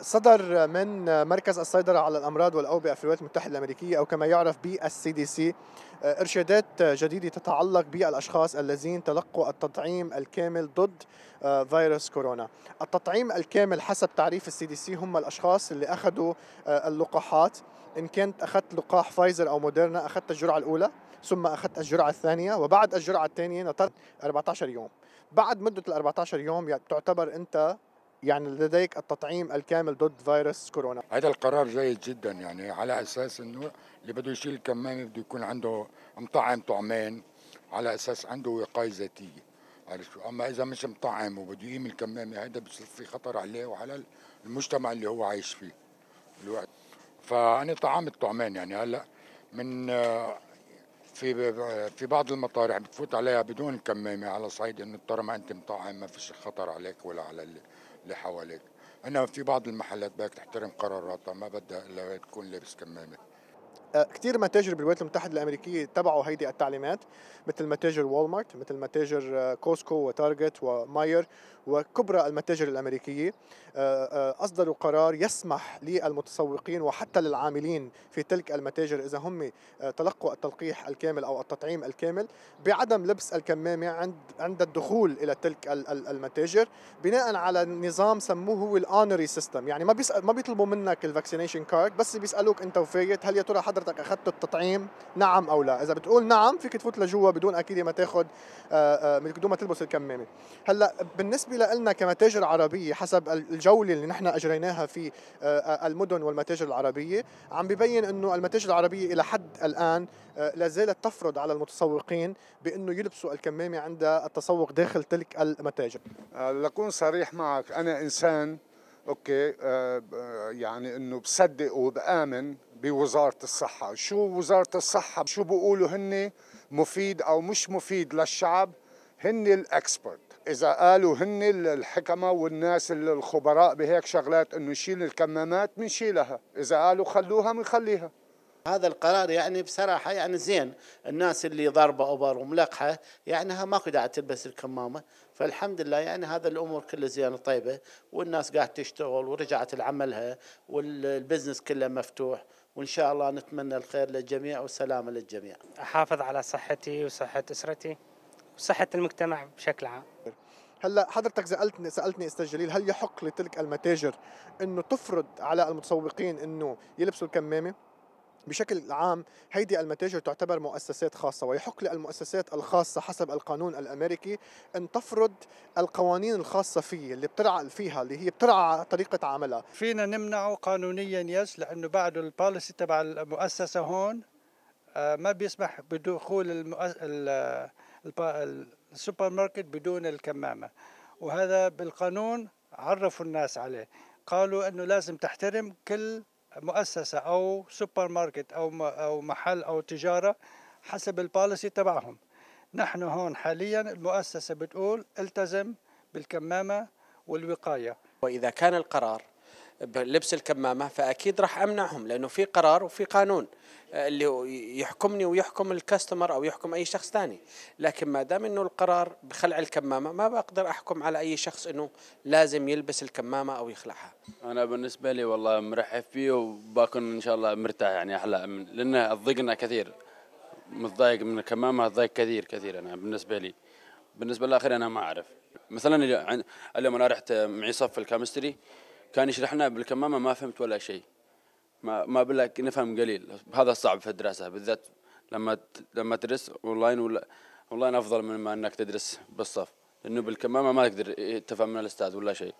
صدر من مركز السيطرة على الأمراض والأوبئة في الولايات المتحدة الأمريكية أو كما يعرف بالسي دي سي إرشادات جديدة تتعلق بالأشخاص الذين تلقوا التطعيم الكامل ضد فيروس كورونا التطعيم الكامل حسب تعريف السي دي سي هم الأشخاص اللي أخذوا اللقاحات إن كنت أخذت لقاح فايزر أو موديرنا أخذت الجرعة الأولى ثم أخذت الجرعة الثانية وبعد الجرعة الثانية نطرت 14 يوم بعد مدة ال 14 يوم يعني تعتبر أنت يعني لديك التطعيم الكامل ضد فيروس كورونا هذا القرار جيد جدا يعني على اساس انه اللي بده يشيل الكمامه بده يكون عنده مطعم طعمين على اساس عنده وقايه ذاتيه عرفت شو اما اذا مش مطعم وبده يقيم الكمامه هذا بصير في خطر عليه وعلى المجتمع اللي هو عايش فيه الوقت فانا طعمت طعمين يعني هلا من آه، في في بعض المطارح يعني بتفوت عليها بدون كمامه على صعيد انه طالما انت مطعم ما فيش خطر عليك ولا على اللي حواليك انما في بعض المحلات بدك تحترم قراراتها ما بدها الا تكون لابس كمامه كثير متاجر بالولايات المتحده الامريكيه تبعوا هيدي التعليمات مثل متاجر والمارت مثل متاجر آه، كوسكو وتارجت وماير وكبرى المتاجر الامريكيه آه، آه، اصدروا قرار يسمح للمتسوقين وحتى للعاملين في تلك المتاجر اذا هم تلقوا التلقيح الكامل او التطعيم الكامل بعدم لبس الكمامه عند عند الدخول الى تلك المتاجر بناء على نظام سموه هو الاونري سيستم يعني ما بيسأل ما بيطلبوا منك الفاكسينيشن كارد بس بيسالوك انت وفايت هل يا ترى حضرتك حضرتك اخذت التطعيم نعم او لا اذا بتقول نعم فيك تفوت لجوا بدون اكيد ما تاخذ آه، آه، بدون ما تلبس الكمامه هلا بالنسبه لنا كمتاجر عربيه حسب الجوله اللي نحن اجريناها في آه، المدن والمتاجر العربيه عم ببين انه المتاجر العربيه الى حد الان لا زالت تفرض على المتسوقين بانه يلبسوا الكمامه عند التسوق داخل تلك المتاجر لكون صريح معك انا انسان اوكي يعني انه بصدق وبامن بوزارة الصحة شو وزارة الصحة شو بيقولوا هن مفيد أو مش مفيد للشعب هن الأكسبرت إذا قالوا هن الحكمة والناس الخبراء بهيك شغلات إنه شيل الكمامات بنشيلها إذا قالوا خلوها بنخليها هذا القرار يعني بصراحة يعني زين الناس اللي ضاربة أوبر وملقحة يعني ما قاعد تلبس الكمامة فالحمد لله يعني هذا الأمور كلها زينة طيبة والناس قاعد تشتغل ورجعت لعملها والبزنس كله مفتوح وإن شاء الله نتمنى الخير للجميع والسلامة للجميع أحافظ على صحتي وصحة أسرتي وصحة المجتمع بشكل عام هلا حضرتك سالتني سالتني استاذ جليل هل يحق لتلك المتاجر انه تفرض على المتسوقين انه يلبسوا الكمامه؟ بشكل عام هيدي المتاجر تعتبر مؤسسات خاصة ويحق للمؤسسات الخاصة حسب القانون الأمريكي أن تفرض القوانين الخاصة فيه اللي بترعى فيها اللي هي بترعى طريقة عملها فينا نمنعه قانونيا يس لأنه بعد البوليسي تبع المؤسسة هون آه، ما بيسمح بدخول السوبر ماركت بدون الكمامة وهذا بالقانون عرفوا الناس عليه قالوا أنه لازم تحترم كل مؤسسه او سوبر ماركت او او محل او تجاره حسب البوليسي تبعهم نحن هون حاليا المؤسسه بتقول التزم بالكمامه والوقايه واذا كان القرار بلبس الكمامه فاكيد راح امنعهم لانه في قرار وفي قانون آه، اللي يحكمني ويحكم الكاستمر او يحكم اي شخص ثاني لكن ما دام انه القرار بخلع الكمامه ما بقدر احكم على اي شخص انه لازم يلبس الكمامه او يخلعها انا بالنسبه لي والله مرحب فيه وبكون ان شاء الله مرتاح يعني احلى من لانه ضيقنا كثير متضايق من الكمامه ضايق كثير كثير انا بالنسبه لي بالنسبه للاخر انا ما اعرف مثلا اليوم انا رحت معي صف الكامستري كان يشرح لنا بالكمامه ما فهمت ولا شيء ما ما بالك نفهم قليل هذا صعب في الدراسه بالذات لما لما تدرس اونلاين ولا اونلاين افضل من ما انك تدرس بالصف لانه بالكمامه ما تقدر إيه، تفهم من الاستاذ ولا شيء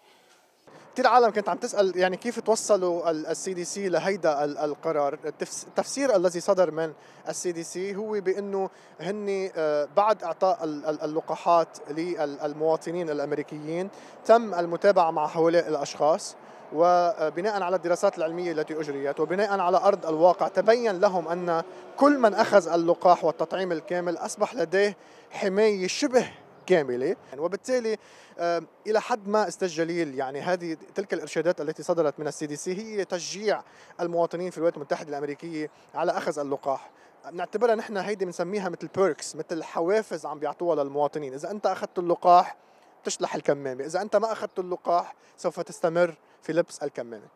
كثير عالم كانت عم تسال يعني كيف توصلوا السي دي سي لهيدا القرار التفسير الذي صدر من السي دي سي هو بانه هن آه، بعد اعطاء اللقاحات للمواطنين الامريكيين تم المتابعه مع هؤلاء الاشخاص وبناء آه، على الدراسات العلميه التي اجريت وبناء على ارض الواقع تبين لهم ان كل من اخذ اللقاح والتطعيم الكامل اصبح لديه حمايه شبه كامله يعني وبالتالي الى حد ما استجليل يعني هذه تلك الارشادات التي صدرت من السي دي سي هي تشجيع المواطنين في الولايات المتحده الامريكيه على اخذ اللقاح بنعتبرها نحن هيدي بنسميها مثل بيركس مثل حوافز عم بيعطوها للمواطنين اذا انت اخذت اللقاح تشلح الكمامه اذا انت ما اخذت اللقاح سوف تستمر في لبس الكمامه